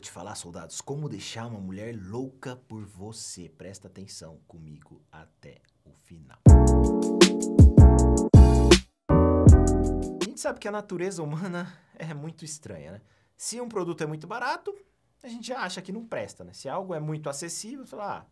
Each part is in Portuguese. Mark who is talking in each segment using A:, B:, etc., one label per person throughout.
A: Vou te falar, soldados, como deixar uma mulher louca por você. Presta atenção comigo até o final. A gente sabe que a natureza humana é muito estranha, né? Se um produto é muito barato, a gente já acha que não presta, né? Se algo é muito acessível, sei ah,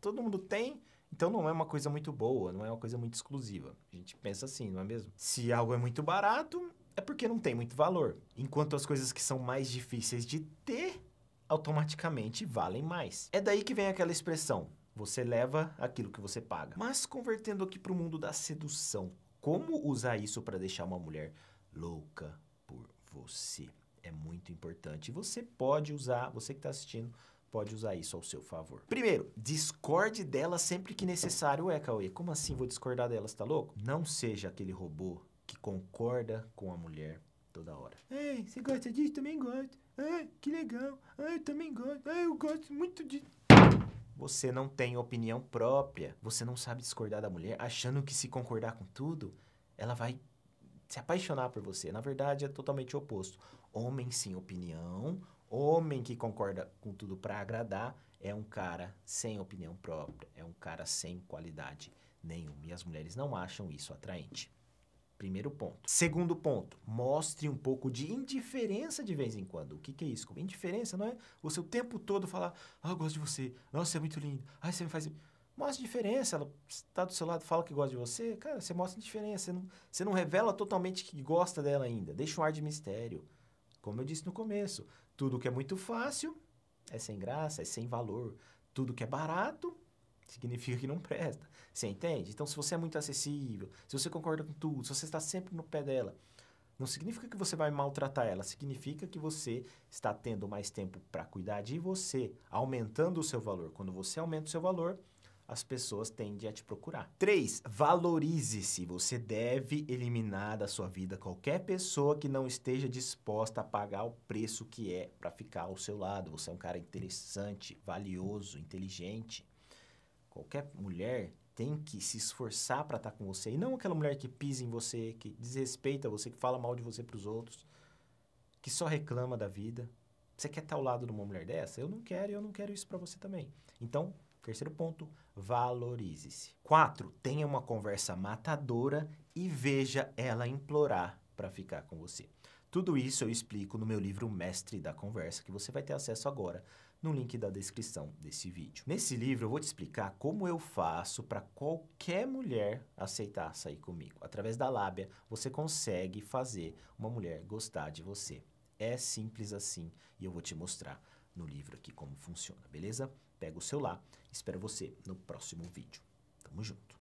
A: todo mundo tem, então não é uma coisa muito boa, não é uma coisa muito exclusiva. A gente pensa assim, não é mesmo? Se algo é muito barato, é porque não tem muito valor. Enquanto as coisas que são mais difíceis de ter automaticamente valem mais. É daí que vem aquela expressão, você leva aquilo que você paga. Mas convertendo aqui para o mundo da sedução, como usar isso para deixar uma mulher louca por você? É muito importante. Você pode usar, você que está assistindo, pode usar isso ao seu favor. Primeiro, discorde dela sempre que necessário. É, Cauê, como assim vou discordar dela? Você tá louco? Não seja aquele robô que concorda com a mulher toda hora. Ei, você gosta disso? Também gosto. Ah, que legal. Ah, eu também gosto. Ah, eu gosto muito disso. Você não tem opinião própria. Você não sabe discordar da mulher, achando que se concordar com tudo, ela vai se apaixonar por você. Na verdade, é totalmente o oposto. Homem sem opinião, homem que concorda com tudo para agradar, é um cara sem opinião própria, é um cara sem qualidade nenhuma. E as mulheres não acham isso atraente. Primeiro ponto. Segundo ponto, mostre um pouco de indiferença de vez em quando. O que, que é isso? Indiferença não é o seu tempo todo falar, ah, eu gosto de você, nossa, você é muito lindo, ah, você me faz. mostre diferença, ela está do seu lado, fala que gosta de você, cara, você mostra indiferença, você não, você não revela totalmente que gosta dela ainda, deixa um ar de mistério. Como eu disse no começo, tudo que é muito fácil é sem graça, é sem valor. Tudo que é barato significa que não presta. Você entende? Então, se você é muito acessível, se você concorda com tudo, se você está sempre no pé dela, não significa que você vai maltratar ela, significa que você está tendo mais tempo para cuidar de você, aumentando o seu valor. Quando você aumenta o seu valor, as pessoas tendem a te procurar. 3. Valorize-se. Você deve eliminar da sua vida qualquer pessoa que não esteja disposta a pagar o preço que é para ficar ao seu lado. Você é um cara interessante, valioso, inteligente qualquer mulher tem que se esforçar para estar tá com você. E não aquela mulher que pisa em você, que desrespeita você, que fala mal de você para os outros, que só reclama da vida. Você quer estar tá ao lado de uma mulher dessa? Eu não quero e eu não quero isso para você também. Então, terceiro ponto, valorize-se. Quatro, tenha uma conversa matadora e veja ela implorar para ficar com você. Tudo isso eu explico no meu livro Mestre da Conversa, que você vai ter acesso agora no link da descrição desse vídeo. Nesse livro eu vou te explicar como eu faço para qualquer mulher aceitar sair comigo. Através da lábia você consegue fazer uma mulher gostar de você. É simples assim e eu vou te mostrar no livro aqui como funciona, beleza? Pega o seu lá, espero você no próximo vídeo. Tamo junto!